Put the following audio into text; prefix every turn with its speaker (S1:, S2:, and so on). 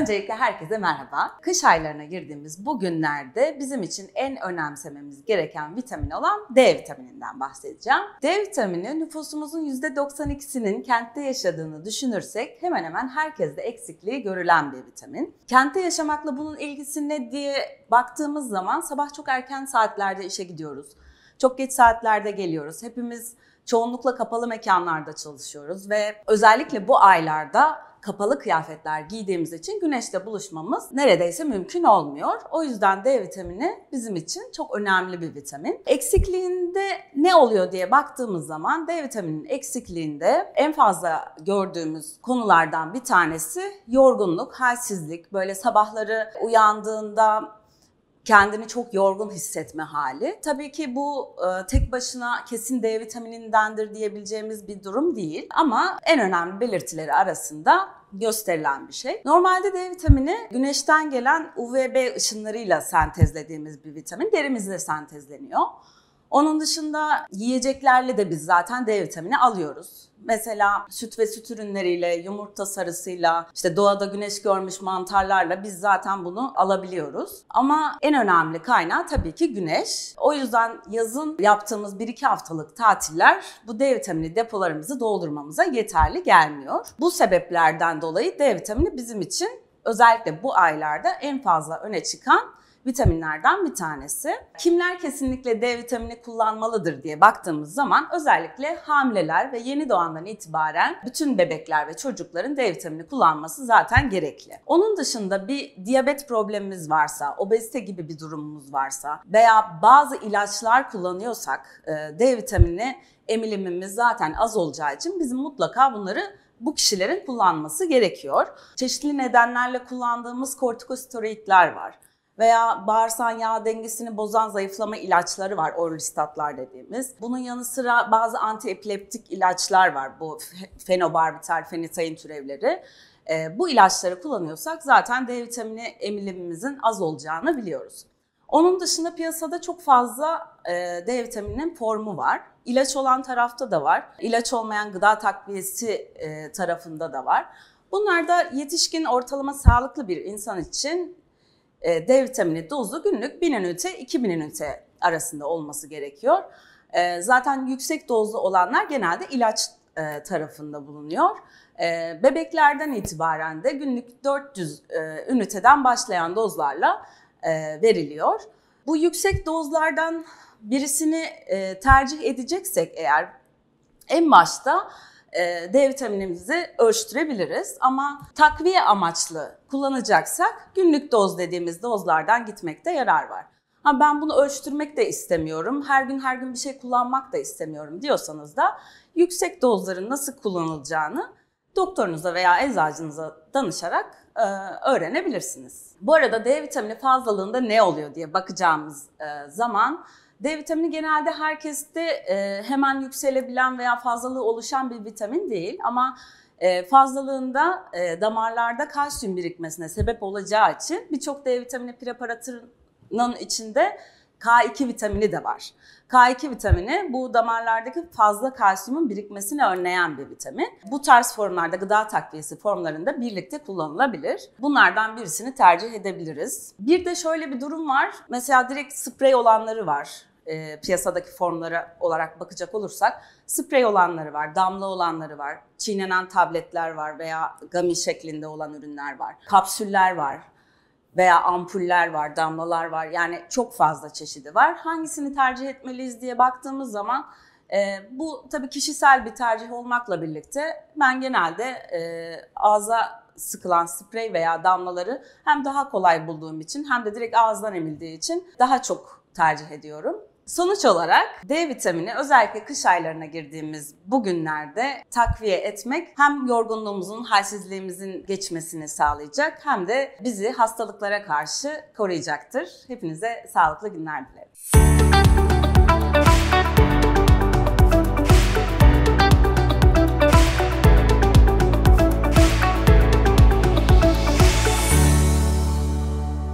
S1: Öncelikle herkese merhaba. Kış aylarına girdiğimiz bu günlerde bizim için en önemsememiz gereken vitamin olan D vitamininden bahsedeceğim. D vitamini nüfusumuzun %92'sinin kentte yaşadığını düşünürsek hemen hemen herkeste eksikliği görülen bir vitamin. Kentte yaşamakla bunun ilgisi ne diye baktığımız zaman sabah çok erken saatlerde işe gidiyoruz. Çok geç saatlerde geliyoruz. Hepimiz çoğunlukla kapalı mekanlarda çalışıyoruz ve özellikle bu aylarda kapalı kıyafetler giydiğimiz için güneşle buluşmamız neredeyse mümkün olmuyor. O yüzden D vitamini bizim için çok önemli bir vitamin. Eksikliğinde ne oluyor diye baktığımız zaman D vitamini'nin eksikliğinde en fazla gördüğümüz konulardan bir tanesi yorgunluk, halsizlik, böyle sabahları uyandığında kendini çok yorgun hissetme hali. Tabii ki bu e, tek başına kesin D vitamininindendir diyebileceğimiz bir durum değil ama en önemli belirtileri arasında gösterilen bir şey. Normalde D vitamini güneşten gelen UVB ışınlarıyla sentezlediğimiz bir vitamin. derimizde sentezleniyor. Onun dışında yiyeceklerle de biz zaten D vitamini alıyoruz. Mesela süt ve süt ürünleriyle, yumurta sarısıyla, işte doğada güneş görmüş mantarlarla biz zaten bunu alabiliyoruz. Ama en önemli kaynağı tabii ki güneş. O yüzden yazın yaptığımız 1-2 haftalık tatiller bu D vitamini depolarımızı doldurmamıza yeterli gelmiyor. Bu sebeplerden dolayı D vitamini bizim için özellikle bu aylarda en fazla öne çıkan vitaminlerden bir tanesi. Kimler kesinlikle D vitamini kullanmalıdır diye baktığımız zaman özellikle hamileler ve yeni doğandan itibaren bütün bebekler ve çocukların D vitamini kullanması zaten gerekli. Onun dışında bir diyabet problemimiz varsa, obezite gibi bir durumumuz varsa veya bazı ilaçlar kullanıyorsak e, D vitamini emilimimiz zaten az olacağı için bizim mutlaka bunları bu kişilerin kullanması gerekiyor. Çeşitli nedenlerle kullandığımız kortikosteroidler var veya bağırsak yağ dengesini bozan zayıflama ilaçları var orlistatlar dediğimiz. Bunun yanı sıra bazı antiepileptik ilaçlar var bu fenobarbital, fenitayin türevleri. Ee, bu ilaçları kullanıyorsak zaten D vitamini emilimimizin az olacağını biliyoruz. Onun dışında piyasada çok fazla e, D vitamininin formu var. İlaç olan tarafta da var. İlaç olmayan gıda takviyesi e, tarafında da var. Bunlar da yetişkin ortalama sağlıklı bir insan için e, D vitamini dozu günlük 1000 ünite 2000 ünite arasında olması gerekiyor. E, zaten yüksek dozlu olanlar genelde ilaç e, tarafında bulunuyor. E, bebeklerden itibaren de günlük 400 e, üniteden başlayan dozlarla veriliyor. Bu yüksek dozlardan birisini tercih edeceksek eğer en başta e, D vitaminimizi ölçtürebiliriz. Ama takviye amaçlı kullanacaksak günlük doz dediğimiz dozlardan gitmekte yarar var. Ha ben bunu ölçtürmek de istemiyorum, her gün her gün bir şey kullanmak da istemiyorum diyorsanız da yüksek dozların nasıl kullanılacağını doktorunuza veya eczacınıza danışarak e, öğrenebilirsiniz. Bu arada D vitamini fazlalığında ne oluyor diye bakacağımız e, zaman D vitamini genelde herkeste e, hemen yükselebilen veya fazlalığı oluşan bir vitamin değil ama e, fazlalığında e, damarlarda kalsiyum birikmesine sebep olacağı için birçok D vitamini preparatının içinde K2 vitamini de var. K2 vitamini bu damarlardaki fazla kalsiyumun birikmesini önleyen bir vitamin. Bu tarz formlarda gıda takviyesi formlarında birlikte kullanılabilir. Bunlardan birisini tercih edebiliriz. Bir de şöyle bir durum var. Mesela direkt sprey olanları var e, piyasadaki formlara olarak bakacak olursak sprey olanları var, damla olanları var, çiğnenen tabletler var veya gami şeklinde olan ürünler var, kapsüller var veya ampuller var, damlalar var. Yani çok fazla çeşidi var. Hangisini tercih etmeliyiz diye baktığımız zaman e, bu tabii kişisel bir tercih olmakla birlikte ben genelde e, ağza sıkılan sprey veya damlaları hem daha kolay bulduğum için hem de direkt ağızdan emildiği için daha çok tercih ediyorum. Sonuç olarak D vitamini özellikle kış aylarına girdiğimiz bugünlerde takviye etmek hem yorgunluğumuzun, halsizliğimizin geçmesini sağlayacak hem de bizi hastalıklara karşı koruyacaktır. Hepinize sağlıklı günler dilerim.